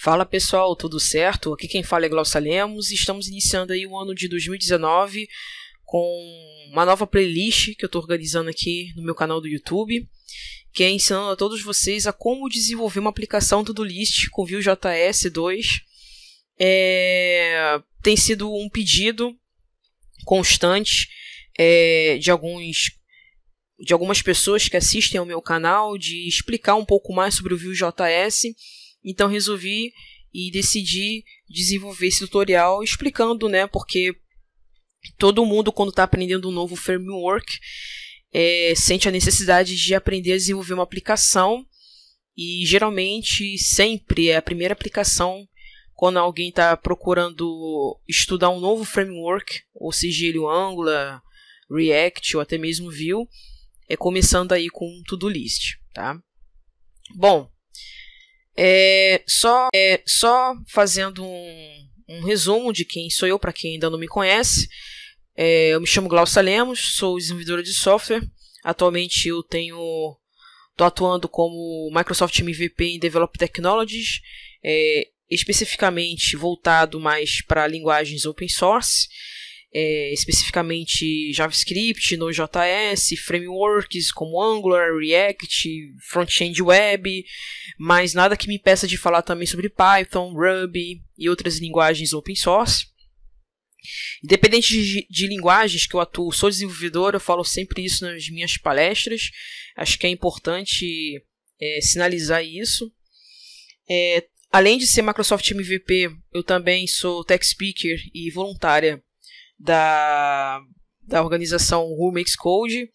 Fala pessoal, tudo certo? Aqui quem fala é Glaucia Lemos e estamos iniciando aí o ano de 2019 com uma nova playlist que eu estou organizando aqui no meu canal do YouTube, que é ensinando a todos vocês a como desenvolver uma aplicação to-do list com Vue.js. JS 2. É... tem sido um pedido constante é... de alguns de algumas pessoas que assistem ao meu canal de explicar um pouco mais sobre o Vue.js então resolvi e decidi desenvolver esse tutorial explicando, né, porque todo mundo quando está aprendendo um novo framework é, sente a necessidade de aprender a desenvolver uma aplicação e geralmente sempre é a primeira aplicação quando alguém está procurando estudar um novo framework, ou sigilo Angular, React ou até mesmo Vue, é começando aí com um to-do list, tá? Bom, é, só, é, só fazendo um, um resumo de quem sou eu, para quem ainda não me conhece. É, eu me chamo Glaucia Lemos, sou desenvolvedora de software. Atualmente eu tenho. Estou atuando como Microsoft MVP em Develop Technologies, é, especificamente voltado mais para linguagens open source é, especificamente JavaScript, Node.js, frameworks como Angular, React, front-end web, mas nada que me impeça de falar também sobre Python, Ruby e outras linguagens open source. Independente de, de, linguagens que eu atuo, sou desenvolvedor, eu falo sempre isso nas minhas palestras. Acho que é importante é, sinalizar isso. É, além de ser Microsoft MVP, eu também sou tech speaker e voluntária da, da organização Who Makes Code,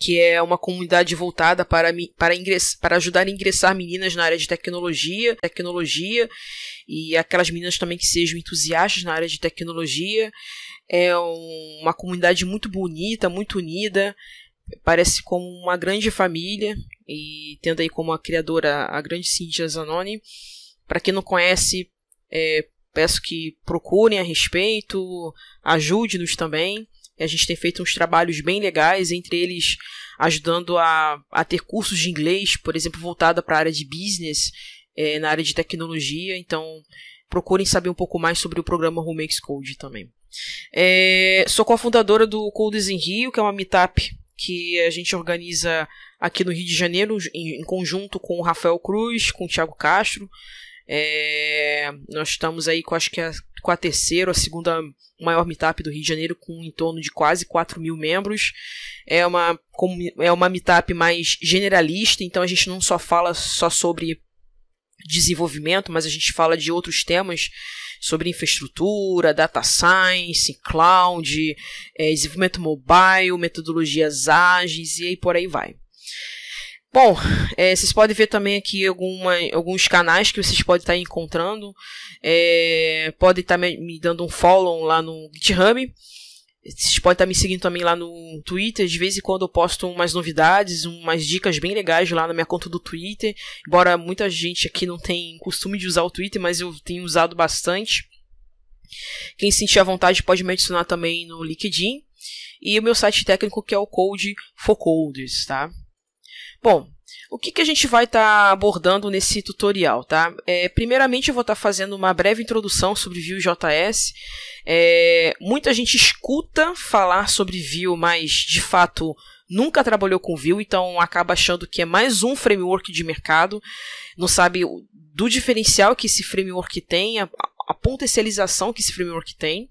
que é uma comunidade voltada para, para, ingress, para ajudar a ingressar meninas na área de tecnologia, tecnologia e aquelas meninas também que sejam entusiastas na área de tecnologia. É um, uma comunidade muito bonita, muito unida, parece como uma grande família e tendo aí como a criadora a grande Cíntia Zanoni. Para quem não conhece, é, Peço que procurem a respeito, ajude-nos também. A gente tem feito uns trabalhos bem legais, entre eles ajudando a, a ter cursos de inglês, por exemplo, voltada para a área de business, é, na área de tecnologia. Então, procurem saber um pouco mais sobre o programa Roommates Code também. É, sou cofundadora do Codes em Rio, que é uma meetup que a gente organiza aqui no Rio de Janeiro, em, em conjunto com o Rafael Cruz, com o Thiago Castro. É, nós estamos aí com acho que a, é, com a terceira, a segunda maior meetup do Rio de Janeiro, com em torno de quase 4 mil membros. É uma, é uma meetup mais generalista, então a gente não só fala só sobre desenvolvimento, mas a gente fala de outros temas sobre infraestrutura, data science, cloud, é, desenvolvimento mobile, metodologias ágeis e aí por aí vai. Bom, é, vocês podem ver também aqui alguma, alguns canais que vocês podem estar encontrando. É, podem estar me, me, dando um follow lá no GitHub. Vocês podem estar me seguindo também lá no Twitter. De vez em quando eu posto umas novidades, umas dicas bem legais lá na minha conta do Twitter. Embora muita gente aqui não tem costume de usar o Twitter, mas eu tenho usado bastante. Quem sentir à vontade pode me adicionar também no LinkedIn. E o meu site técnico que é o Code for Coders, tá? Bom, o que, que a gente vai estar tá abordando nesse tutorial, tá? É, primeiramente eu vou estar tá fazendo uma breve introdução sobre Vue.js. É, muita gente escuta falar sobre Vue, mas de fato nunca trabalhou com Vue, então acaba achando que é mais um framework de mercado, não sabe do diferencial que esse framework tem, a, a potencialização que esse framework tem.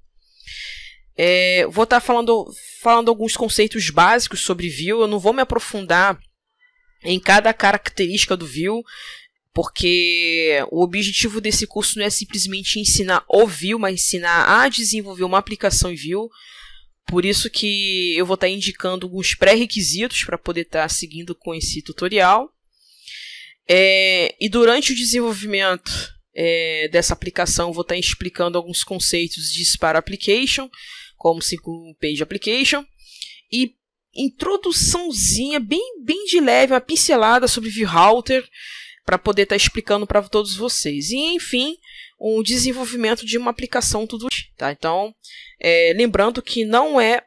É, vou estar tá falando, falando alguns conceitos básicos sobre Vue, eu não vou me aprofundar em cada característica do View, porque o objetivo desse curso não é simplesmente ensinar o View, mas ensinar a desenvolver uma aplicação em view. Por isso que eu vou estar indicando alguns pré-requisitos para poder estar seguindo com esse tutorial. É, e durante o desenvolvimento é, dessa aplicação, vou estar explicando alguns conceitos de Spar Application, como single page application. E introduçãozinha, bem, bem de leve, uma pincelada sobre VRouter, para poder estar tá explicando para todos vocês. E, enfim, o desenvolvimento de uma aplicação tudo tá? Então, é, lembrando que não é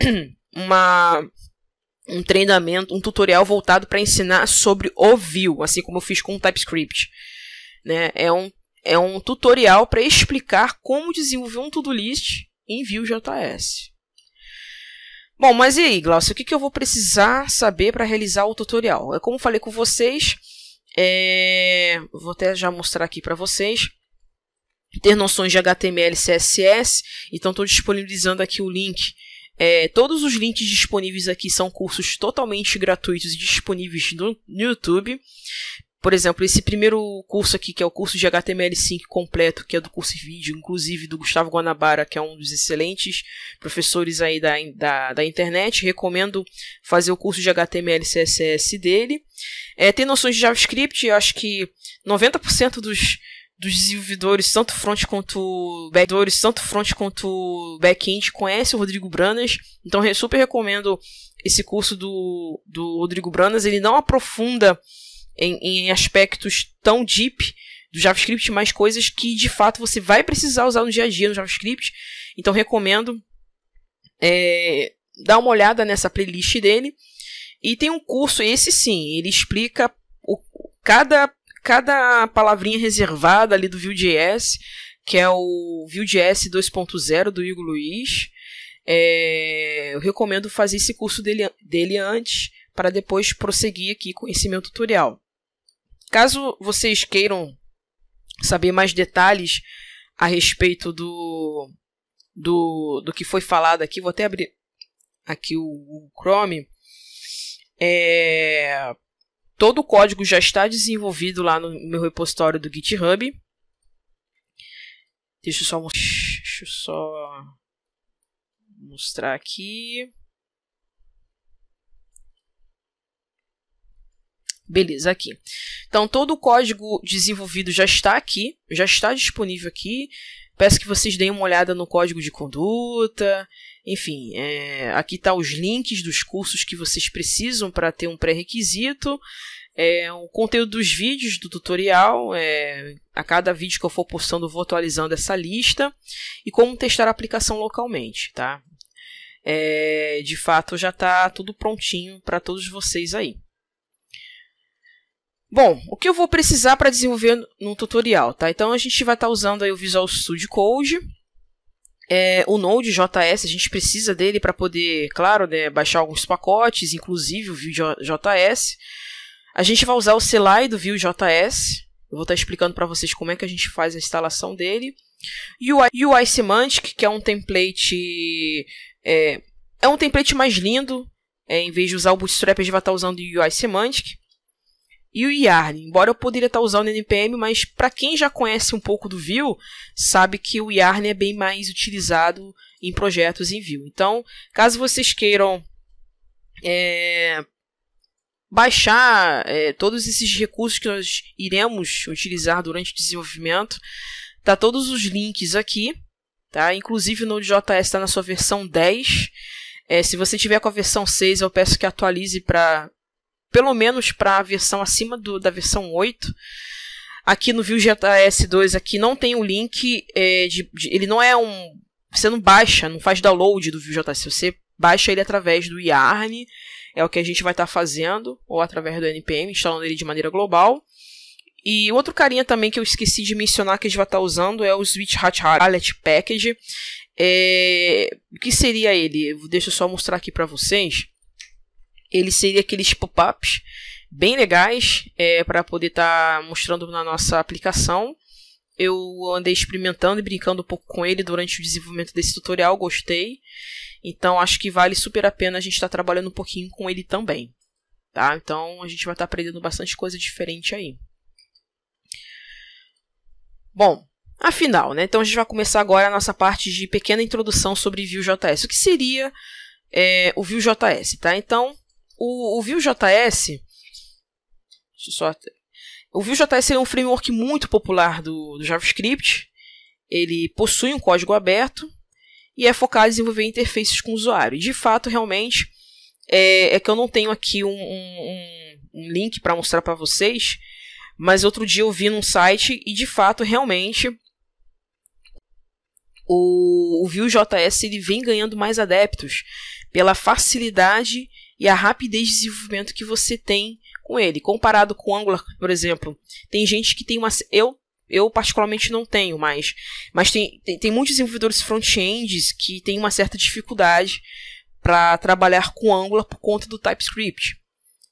uma um treinamento, um tutorial voltado para ensinar sobre o Vue, assim como eu fiz com o TypeScript, né? É um é um tutorial para explicar como desenvolver um to-do list em Vue.js. Bom, mas e aí, Glaucio, o que, que eu vou precisar saber para realizar o tutorial? É como falei com vocês, é... vou até já mostrar aqui para vocês. Ter noções de HTML, CSS, então estou disponibilizando aqui o link. É, todos os links disponíveis aqui são cursos totalmente gratuitos e disponíveis no, no YouTube. Por exemplo, esse primeiro curso aqui, que é o curso de HTML5 completo, que é do curso vídeo, inclusive do Gustavo Guanabara, que é um dos excelentes professores aí da, da, da internet. Recomendo fazer o curso de HTML CSS dele. É, tem noções de JavaScript, eu acho que 90% dos, dos desenvolvedores, tanto front quanto backdores, tanto front quanto back-end, conhece o Rodrigo Branas. Então, super recomendo esse curso do, do Rodrigo Branas. Ele não aprofunda em, em aspectos tão deep do JavaScript, mas coisas que de fato você vai precisar usar no dia a dia no JavaScript. Então recomendo é, dar uma olhada nessa playlist dele. E tem um curso, esse sim, ele explica o, cada, cada palavrinha reservada ali do Vue.js, que é o Vue.js 2.0 do Igor Luiz. É, eu recomendo fazer esse curso dele, dele antes, para depois prosseguir aqui com esse meu tutorial. Caso vocês queiram saber mais detalhes a respeito do, do, do que foi falado aqui, vou até abrir aqui o, o Chrome. É, todo o código já está desenvolvido lá no meu repositório do GitHub. Deixa eu só, deixa eu só mostrar aqui. Beleza, aqui. Então, todo o código desenvolvido já está aqui, já está disponível aqui. Peço que vocês deem uma olhada no código de conduta. Enfim, é, aqui tá os links dos cursos que vocês precisam para ter um pré-requisito. É, o conteúdo dos vídeos do tutorial. É, a cada vídeo que eu for postando, eu vou atualizando essa lista. E como testar a aplicação localmente, tá? É, de fato, já está tudo prontinho para todos vocês aí. Bom, o que eu vou precisar para desenvolver no tutorial, tá? Então a gente vai estar tá usando aí o Visual Studio Code, é, o Node.js, a gente precisa dele para poder, claro, né, baixar alguns pacotes, inclusive o Vue.js. A gente vai usar o CLI do Vue.js, eu vou estar tá explicando para vocês como é que a gente faz a instalação dele. UI, UI Semantic, que é um template... É, é um template mais lindo, é, em vez de usar o Bootstrap, a gente vai estar tá usando o UI Semantic e o Yarn. Embora eu poderia estar tá usando o NPM, mas para quem já conhece um pouco do Vue, sabe que o Yarn é bem mais utilizado em projetos em Vue. Então, caso vocês queiram é, baixar é, todos esses recursos que nós iremos utilizar durante o desenvolvimento, tá todos os links aqui, tá? Inclusive o Node.js está na sua versão 10. É, se você tiver com a versão 6, eu peço que atualize para pelo menos para a versão acima do, da versão 8. Aqui no VueJS 2 aqui não tem o um link, é, de, de, ele não é um... Você não baixa, não faz download do VueJS, você baixa ele através do YARN, é o que a gente vai estar tá fazendo, ou através do NPM, instalando ele de maneira global. E outro carinha também que eu esqueci de mencionar que a gente vai estar tá usando é o Switch Hat Palette Package. É... O que seria ele? Deixa eu só mostrar aqui para vocês ele seria aqueles pop-ups bem legais é, para poder estar tá mostrando na nossa aplicação. Eu andei experimentando e brincando um pouco com ele durante o desenvolvimento desse tutorial, gostei. Então acho que vale super a pena a gente estar tá trabalhando um pouquinho com ele também. Tá? Então a gente vai estar tá aprendendo bastante coisa diferente aí. Bom, afinal, né? Então a gente vai começar agora a nossa parte de pequena introdução sobre Vue.js. O que seria é, o Vue.js, tá? Então, o, o Vue.js. só. O Vue.js é um framework muito popular do, do JavaScript. Ele possui um código aberto e é focado em desenvolver interfaces com o usuário. de fato, realmente, é, é que eu não tenho aqui um, um, um link para mostrar para vocês, mas outro dia eu vi num site e de fato, realmente, o, o Vue.js ele vem ganhando mais adeptos pela facilidade e a rapidez de desenvolvimento que você tem com ele. Comparado com o Angular, por exemplo, tem gente que tem uma. Eu, eu particularmente não tenho mais. Mas tem, tem, tem muitos desenvolvedores front-ends que têm uma certa dificuldade para trabalhar com Angular por conta do TypeScript.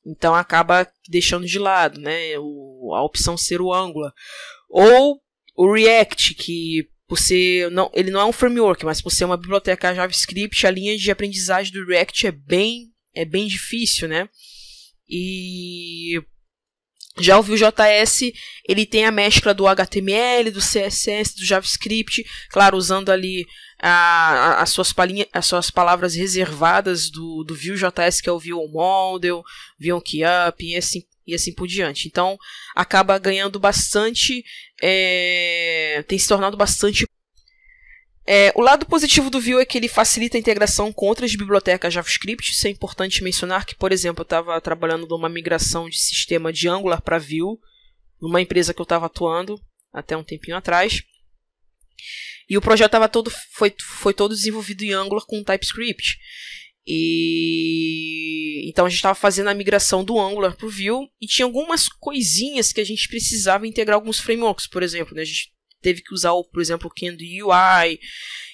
Então acaba deixando de lado, né? O, a opção ser o Angular. Ou o React, que por ser, não, ele não é um framework, mas por ser uma biblioteca JavaScript, a linha de aprendizagem do React é bem é bem difícil, né? E já o JS, ele tem a mescla do HTML, do CSS, do JavaScript, claro, usando ali a, a, as, suas palinha, as suas palavras reservadas do, do Vue.js, que é o Vue Model, Vue e assim, e assim por diante. Então, acaba ganhando bastante, é, tem se tornado bastante é, o lado positivo do Vue é que ele facilita a integração com outras bibliotecas JavaScript. Isso é importante mencionar que, por exemplo, eu estava trabalhando numa migração de sistema de Angular para Vue, numa empresa que eu estava atuando até um tempinho atrás. E o projeto tava todo, foi, foi todo desenvolvido em Angular com TypeScript. E então a gente estava fazendo a migração do Angular para o Vue e tinha algumas coisinhas que a gente precisava integrar alguns frameworks, por exemplo, né? a gente teve que usar, por exemplo, o Kendo UI.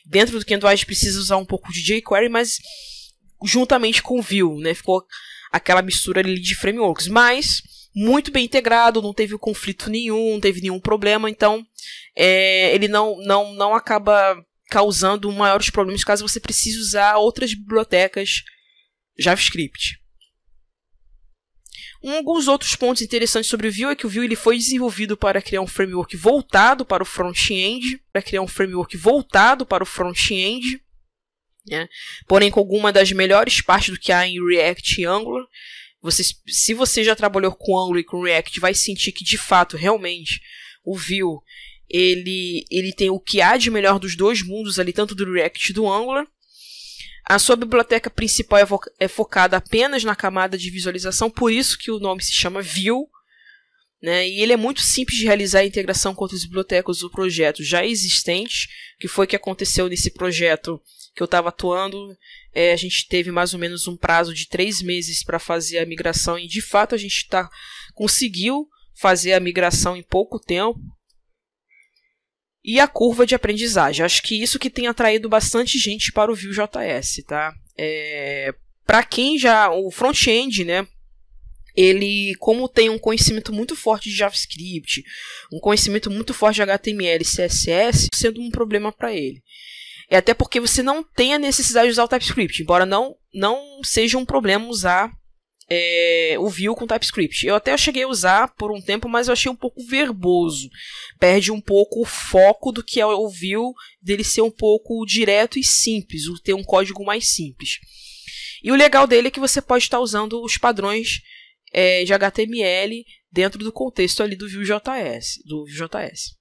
Dentro do Kendo UI a gente precisa usar um pouco de jQuery, mas juntamente com o Vue, né? Ficou aquela mistura ali de frameworks. Mas muito bem integrado, não teve conflito nenhum, não teve nenhum problema, então é, ele não, não, não acaba causando maiores problemas caso você precise usar outras bibliotecas JavaScript. Alguns outros pontos interessantes sobre o Vue é que o Vue ele foi desenvolvido para criar um framework voltado para o front-end, para criar um framework voltado para o front-end, né? porém com alguma das melhores partes do que há em React e Angular. Você, se você já trabalhou com Angular e com React, vai sentir que de fato, realmente, o Vue ele, ele tem o que há de melhor dos dois mundos ali, tanto do React e do Angular. A sua biblioteca principal é, é, focada apenas na camada de visualização, por isso que o nome se chama View. Né? E ele é muito simples de realizar a integração com outras bibliotecas do projeto já existente que foi o que aconteceu nesse projeto que eu estava atuando. É, a gente teve mais ou menos um prazo de três meses para fazer a migração, e de fato a gente tá, conseguiu fazer a migração em pouco tempo e a curva de aprendizagem. Acho que isso que tem atraído bastante gente para o Vue.js, tá? É, para quem já o front-end, né? Ele, como tem um conhecimento muito forte de JavaScript, um conhecimento muito forte de HTML e CSS, sendo um problema para ele. É até porque você não tem a necessidade de usar o TypeScript, embora não, não seja um problema usar é, o Vue com TypeScript. Eu até cheguei a usar por um tempo, mas eu achei um pouco verboso. Perde um pouco o foco do que é o Vue, dele ser um pouco direto e simples, ter um código mais simples. E o legal dele é que você pode estar usando os padrões é, de HTML dentro do contexto ali do Vue.js, do Vue.js.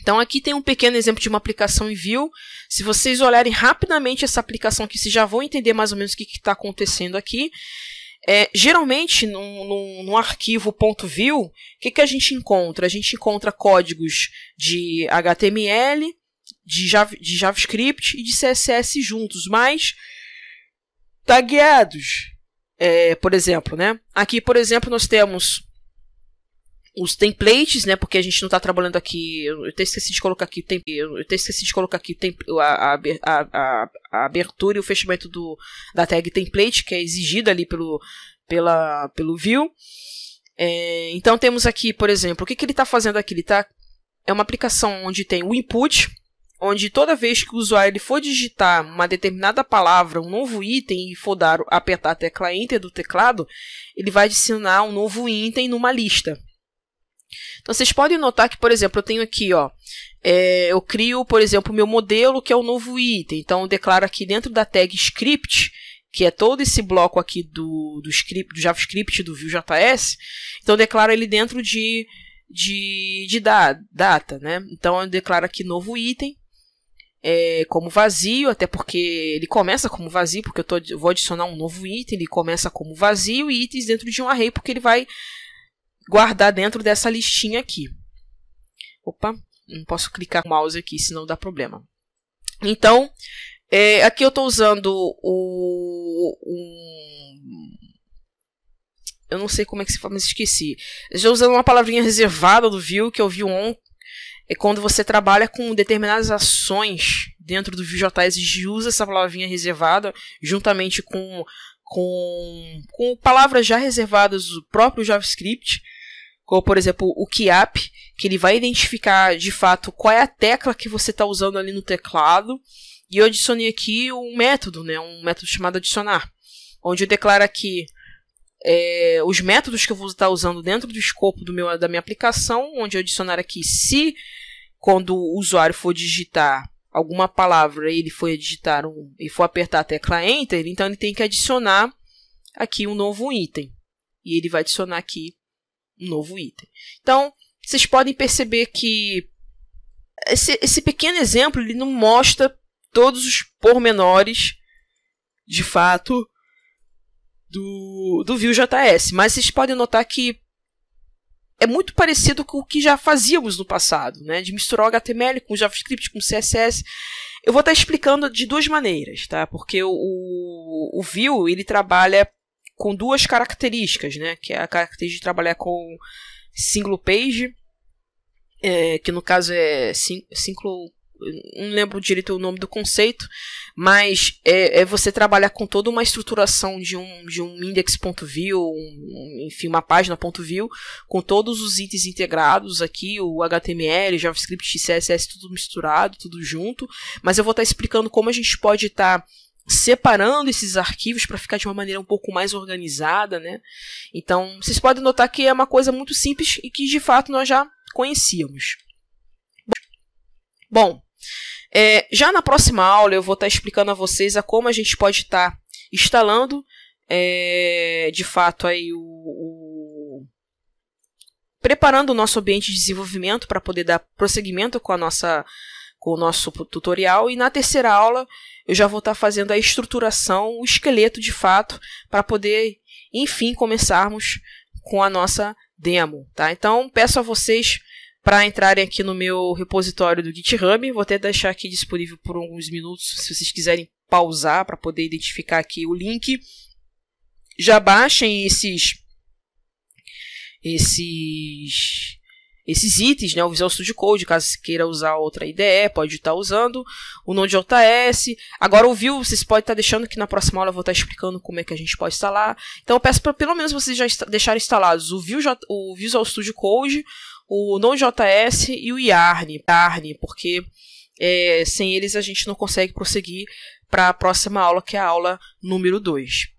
Então aqui tem um pequeno exemplo de uma aplicação em Vue. Se vocês olharem rapidamente essa aplicação aqui, vocês já vão entender mais ou menos o que está acontecendo aqui. É, geralmente, num, num, num arquivo .view, o que, que a gente encontra? A gente encontra códigos de HTML, de, Java, de JavaScript e de CSS juntos, mas tagueados. É, por exemplo, né? Aqui, por exemplo, nós temos os templates, né? Porque a gente não tá trabalhando aqui. Eu, até esqueci de colocar aqui o tempo. Eu, até esqueci de colocar aqui o tempo, a, a, a, a, abertura e o fechamento do, da tag template, que é exigida ali pelo, pela, pelo view. É, então temos aqui, por exemplo, o que, que ele está fazendo aqui? Ele tá, é uma aplicação onde tem o input, onde toda vez que o usuário for digitar uma determinada palavra, um novo item e for dar, apertar a tecla Enter do teclado, ele vai adicionar um novo item numa lista. Então vocês podem notar que, por exemplo, eu tenho aqui, ó, é, eu crio, por exemplo, o meu modelo, que é o novo item. Então eu declaro aqui dentro da tag script, que é todo esse bloco aqui do, do, script, do JavaScript do Vue.js, então eu declaro ele dentro de, de, de da, data, né? Então eu declaro aqui novo item, é, como vazio, até porque ele começa como vazio, porque eu, tô, eu vou adicionar um novo item, ele começa como vazio, e itens dentro de um array, porque ele vai guardar dentro dessa listinha aqui. Opa, não posso clicar com o mouse aqui, senão dá problema. Então, é, aqui eu estou usando o, eu não sei como é que se fala, mas esqueci. Já usando uma palavrinha reservada do Vue, que é o Vue On, é quando você trabalha com determinadas ações dentro do Vue.js, usa essa palavrinha reservada juntamente com, com, com palavras já reservadas do próprio JavaScript como, por exemplo, o KeyApp que ele vai identificar de fato qual é a tecla que você está usando ali no teclado. E eu adicionei aqui um método, né? Um método chamado adicionar. Onde eu declaro aqui é, os métodos que eu vou estar usando dentro do escopo do meu, da minha aplicação, onde eu adicionar aqui se quando o usuário for digitar alguma palavra ele for digitar um, e for apertar a tecla Enter, então ele tem que adicionar aqui um novo item. E ele vai adicionar aqui um novo item. Então, vocês podem perceber que esse, esse pequeno exemplo ele não mostra todos os pormenores de fato do, do Vue.js, mas vocês podem notar que é muito parecido com o que já fazíamos no passado, né? De misturar o HTML com JavaScript, com CSS. Eu vou estar explicando de duas maneiras, tá? Porque o, o Vue, ele trabalha com duas características, né? Que é a característica de trabalhar com single page, é, que no caso é single não lembro direito o nome do conceito, mas é, é, você trabalhar com toda uma estruturação de um, de um index.view, um, enfim, uma página.view, com todos os itens integrados aqui, o HTML, JavaScript, CSS, tudo misturado, tudo junto, mas eu vou estar tá explicando como a gente pode estar tá separando esses arquivos para ficar de uma maneira um pouco mais organizada, né? Então, vocês podem notar que é uma coisa muito simples e que de fato nós já conhecíamos. Bom, é, já na próxima aula eu vou estar tá explicando a vocês a como a gente pode estar tá instalando é, de fato aí o, o, preparando o nosso ambiente de desenvolvimento para poder dar prosseguimento com a nossa com o nosso tutorial. E na terceira aula eu já vou estar fazendo a estruturação, o esqueleto de fato, para poder, enfim, começarmos com a nossa demo. Tá? Então peço a vocês para entrarem aqui no meu repositório do GitHub. Vou até deixar aqui disponível por alguns minutos, se vocês quiserem pausar para poder identificar aqui o link. Já baixem esses esses esses itens, né? O Visual Studio Code, caso queira usar outra IDE, pode estar usando. O Node.js. Agora o Vue, vocês podem estar deixando que na próxima aula eu vou estar explicando como é que a gente pode instalar. Então eu peço para pelo menos vocês já deixarem instalados o, Vue, o Visual Studio Code, o Node.js e o Yarn, Yarn porque é, sem eles a gente não consegue prosseguir para a próxima aula, que é a aula número 2.